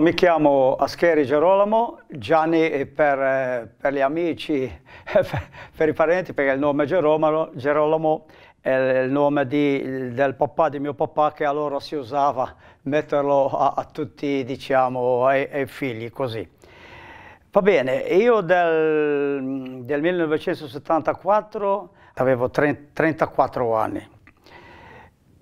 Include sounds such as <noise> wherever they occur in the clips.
Mi chiamo Ascheri Gerolamo, Gianni per, eh, per, gli amici, <laughs> per i parenti, perché il nome è Gerolamo, Gerolamo è il nome di, del papà di mio papà che allora si usava metterlo a, a tutti, diciamo, ai, ai, figli così. Va bene, io del, del 1974 avevo 30, 34 anni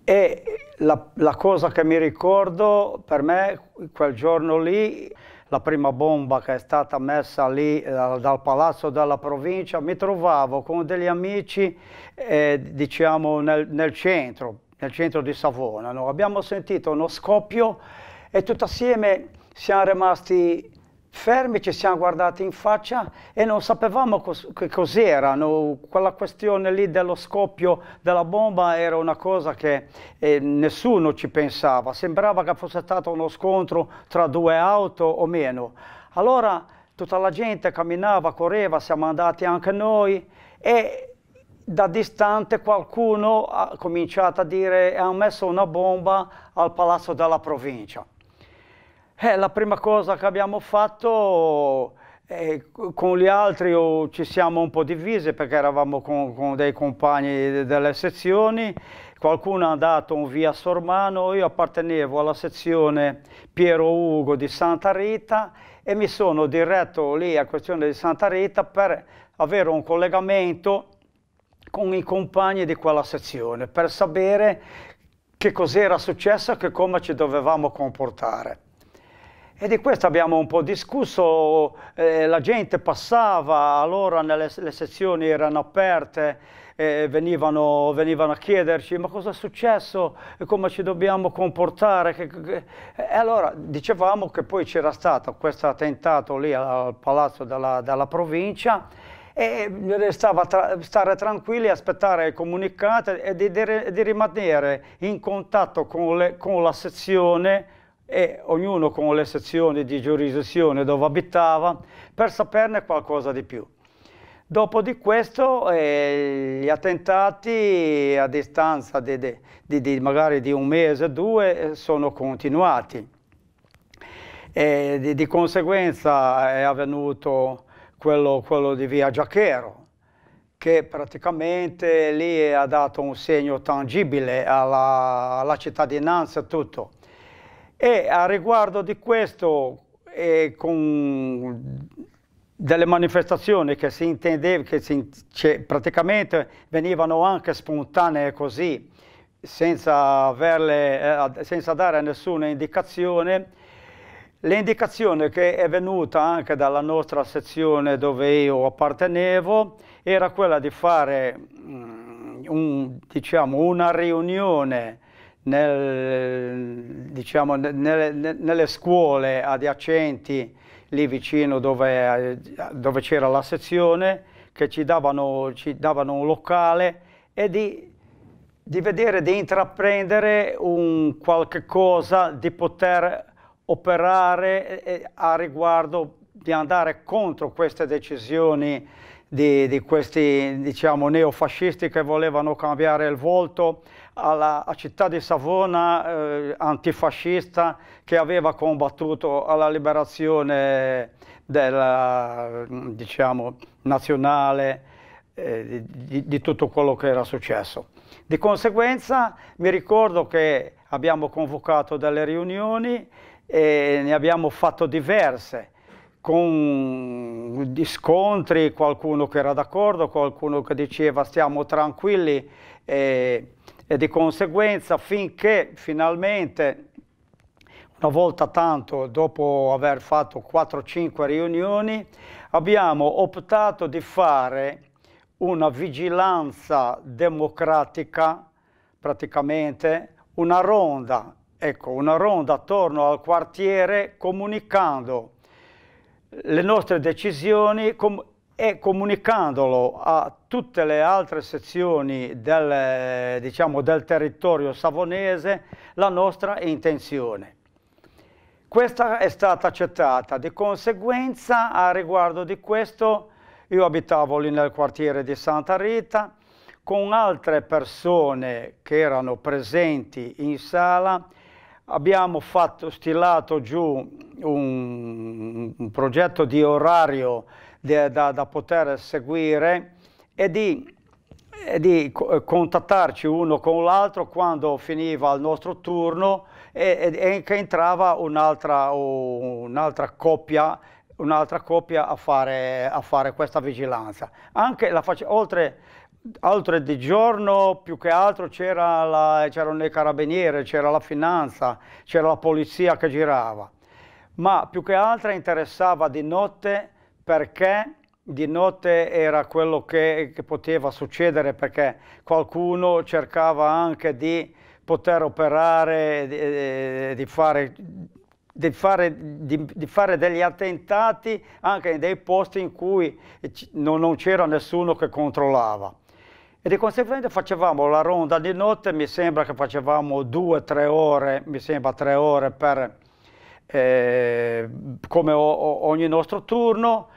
e la, la, cosa che mi ricordo per me quel giorno lì, la prima bomba che è stata messa lì eh, dal palazzo della provincia, mi trovavo con degli amici eh, diciamo nel, nel, centro, nel centro di Savona. No? Abbiamo sentito uno scoppio e tutti assieme siamo rimasti fermi, ci siamo guardati in faccia e non sapevamo cos che cos'era. No? Quella questione lì dello scoppio della bomba era una cosa che eh, nessuno ci pensava. Sembrava che fosse stato uno scontro tra due auto o meno. Allora tutta la gente camminava, correva, siamo andati anche noi e da distante qualcuno ha cominciato a dire hanno messo una bomba al palazzo della provincia. Eh, la prima cosa che abbiamo fatto eh, con gli altri oh, ci siamo un po' divise perché eravamo con, con dei compagni delle sezioni, qualcuno ha andato un via Sormano, io appartenevo alla sezione Piero Ugo di Santa Rita e mi sono diretto lì a questione di Santa Rita per avere un collegamento con i compagni di quella sezione per sapere che cos'era successo e come ci dovevamo comportare. E di questo abbiamo un po' discusso, eh, la gente passava, allora nelle, le sezioni erano aperte, eh, venivano, venivano, a chiederci ma cosa è successo, come ci dobbiamo comportare. Che, che... E allora dicevamo che poi c'era stato questo attentato lì al palazzo della, della provincia e restava tra, stare tranquilli, aspettare i comunicati e di, di, di rimanere in contatto con, le, con la sezione e ognuno con le sezioni di giurisdizione dove abitava per saperne qualcosa di più. Dopo di questo eh, gli attentati a distanza di, di, di, magari di un mese o due eh, sono continuati. E di, di, conseguenza è avvenuto quello, quello di via Giacchero, che praticamente lì ha dato un segno tangibile alla, alla cittadinanza e tutto. E a riguardo di questo, eh, con delle manifestazioni che si intendeva, che si, cioè, praticamente venivano anche spontanee così, senza, averle, eh, senza dare nessuna indicazione, L'indicazione che è venuta anche dalla nostra sezione dove io appartenevo era quella di fare um, un, diciamo, una riunione nel, diciamo, nelle, nelle, scuole adiacenti lì vicino dove, dove c'era la sezione che ci davano, ci davano un locale e di, di vedere, di intraprendere un qualche cosa, di poter operare eh, a riguardo di andare contro queste decisioni di, di, questi diciamo, neofascisti che volevano cambiare il volto alla città di Savona eh, antifascista che aveva combattuto alla liberazione della, diciamo, nazionale eh, di, di tutto quello che era successo. Di conseguenza mi ricordo che abbiamo convocato delle riunioni e ne abbiamo fatto diverse con scontri, qualcuno che era d'accordo, qualcuno che diceva stiamo tranquilli, eh, e di conseguenza finché finalmente una volta tanto dopo aver fatto 4-5 riunioni abbiamo optato di fare una vigilanza democratica praticamente una ronda ecco una ronda attorno al quartiere comunicando le nostre decisioni com e comunicandolo a tutte le altre sezioni del, eh, diciamo, del territorio savonese la nostra intenzione. Questa è stata accettata, di conseguenza a riguardo di questo io abitavo lì nel quartiere di Santa Rita con altre persone che erano presenti in sala abbiamo fatto, stilato giù un, un progetto di orario da, da poter seguire e di, e di, eh, contattarci uno con l'altro quando finiva il nostro turno e, e che entrava un'altra un coppia un'altra coppia a fare, a fare, questa vigilanza. Anche la faccia, oltre, oltre di giorno, più che altro c'erano i carabinieri, c'era la finanza, c'era la polizia che girava, ma più che altro interessava di notte perché di notte era quello che, che, poteva succedere perché qualcuno cercava anche di poter operare, di, eh, di, fare, di, fare, di fare, degli attentati anche in dei posti in cui non, non c'era nessuno che controllava. E di conseguenza facevamo la ronda di notte, mi sembra che facevamo due, tre ore, mi sembra tre ore per, eh, come o, ogni nostro turno,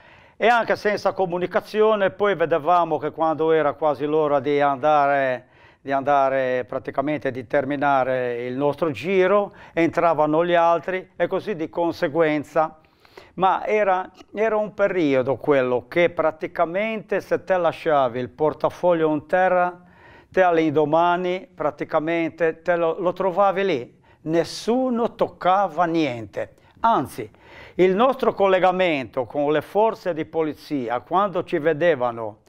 e anche senza comunicazione poi vedevamo che quando era quasi l'ora di andare di andare praticamente di terminare il nostro giro, entravano gli altri e così di conseguenza. Ma era, era un periodo quello che praticamente se te lasciavi il portafoglio in terra, te all'indomani praticamente lo, lo trovavi lì, nessuno toccava niente. Anzi, il nostro collegamento con le forze di polizia, quando ci vedevano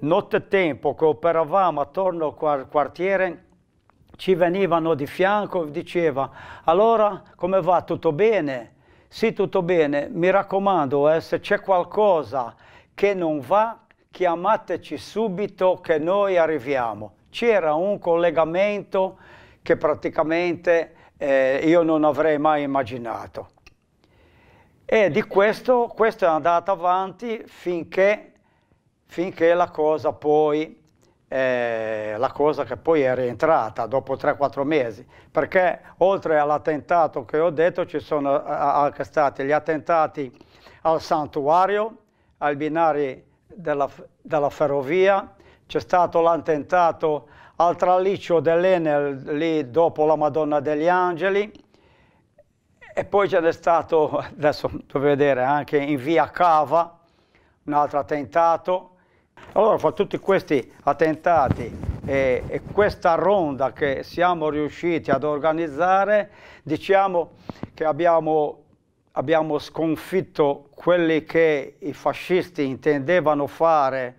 nottetempo che operavamo attorno al quartiere, ci venivano di fianco e diceva allora come va, tutto bene? Sì, tutto bene, mi raccomando, eh, se c'è qualcosa che non va, chiamateci subito che noi arriviamo. C'era un collegamento che praticamente eh, io non avrei mai immaginato. E di questo, questo è andato avanti finché, finché la cosa poi, eh, la cosa che poi è rientrata dopo 3-4 mesi, perché oltre all'attentato che ho detto ci sono anche stati gli attentati al santuario, ai binari della, della ferrovia, c'è stato l'attentato al traliccio dell'Enel lì dopo la Madonna degli Angeli, e poi c'è stato, adesso dovete vedere, anche in via Cava, un altro attentato. Allora, fra tutti questi attentati e, e questa ronda che siamo riusciti ad organizzare, diciamo che abbiamo abbiamo sconfitto quelli che i fascisti intendevano fare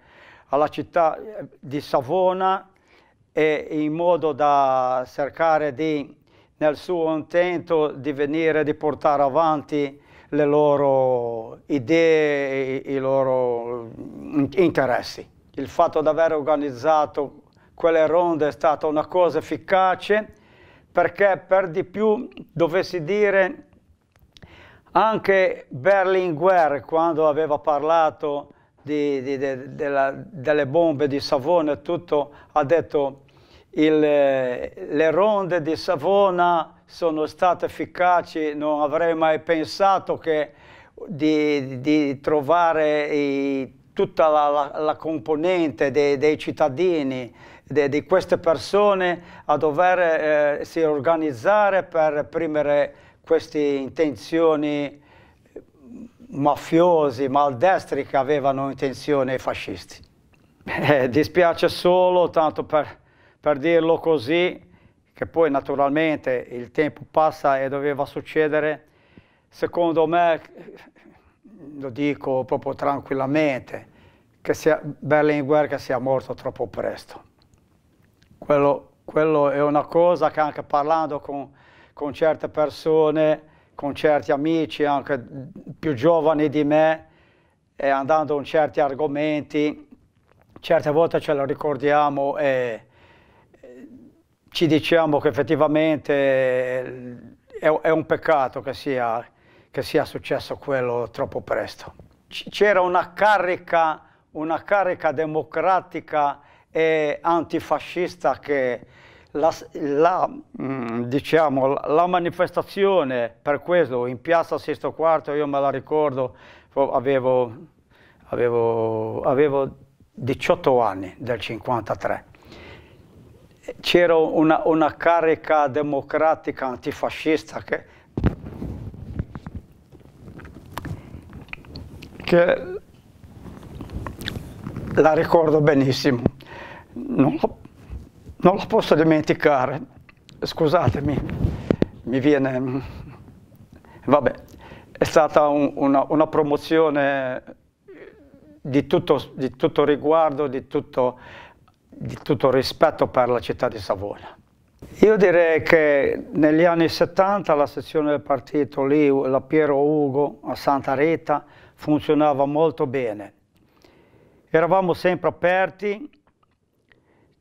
alla città di Savona in modo da cercare di nel suo intento di venire, di portare avanti le loro idee e i loro mm, interessi. Il fatto di aver organizzato quelle ronde è stata una cosa efficace perché per di più dovessi dire anche Berlinguer quando aveva parlato di, di, de, de la, delle bombe di Savona tutto ha detto il, eh, le ronde di Savona sono state efficaci, non avrei mai pensato che di, di trovare i, tutta la, la, la componente de, dei cittadini, di queste persone a dover eh, si organizzare per reprimere queste intenzioni mm, mafiosi, maldestri che avevano intenzioni fascisti. <laughs> Eh, dispiace solo tanto per per dirlo così, che poi naturalmente il tempo passa e doveva succedere, secondo me, lo dico proprio tranquillamente, che sia Berlinguer che sia morto troppo presto. Quello, quello è una cosa che anche parlando con, con certe persone, con certi amici anche più giovani di me, e andando in certi argomenti, certe volte ce lo ricordiamo e ci diciamo che effettivamente eh, è, è un peccato che sia, che sia, successo quello troppo presto. C'era una carica, una carica democratica e antifascista che la, la, mm, diciamo, la, manifestazione per questo in piazza Sesto Quarto, io me la ricordo, avevo, avevo, avevo 18 anni del 53 c'era una, una, carica democratica antifascista che, che la ricordo benissimo, non la, non la posso dimenticare, scusatemi, mi viene, vabbè, è stata un, una, una, promozione di tutto, di tutto riguardo, di tutto di tutto rispetto per la città di Savona. Io direi che negli anni 70 la sezione del partito lì, la Piero Ugo a Santa Rita, funzionava molto bene. Eravamo sempre aperti,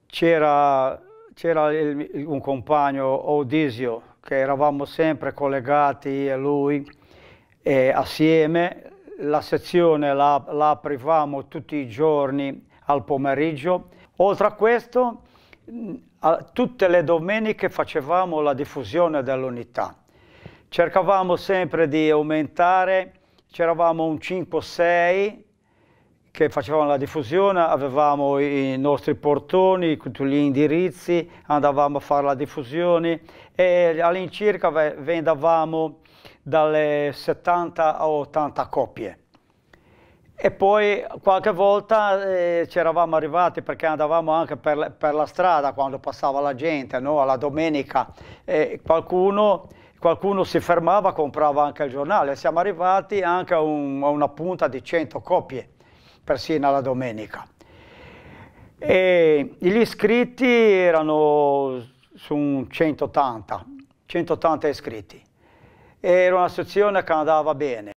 c'era, un compagno, Odisio, che eravamo sempre collegati io e lui e assieme. La sezione la, la aprivamo tutti i giorni al pomeriggio Oltre a questo, mm, tutte le domeniche facevamo la diffusione dell'unità. Cercavamo sempre di aumentare, c'eravamo un 5-6 che facevamo la diffusione, avevamo i nostri portoni, tutti gli indirizzi, andavamo a fare la diffusione e all'incirca vendavamo dalle 70 a 80 copie. E poi qualche volta eh, ci eravamo arrivati perché andavamo anche per, per, la strada quando passava la gente, no? la domenica, eh, qualcuno, qualcuno, si fermava, comprava anche il giornale. Siamo arrivati anche a, un, a una punta di 100 copie, persino la domenica. E gli iscritti erano su 180, 180 iscritti. Era una sezione che andava bene.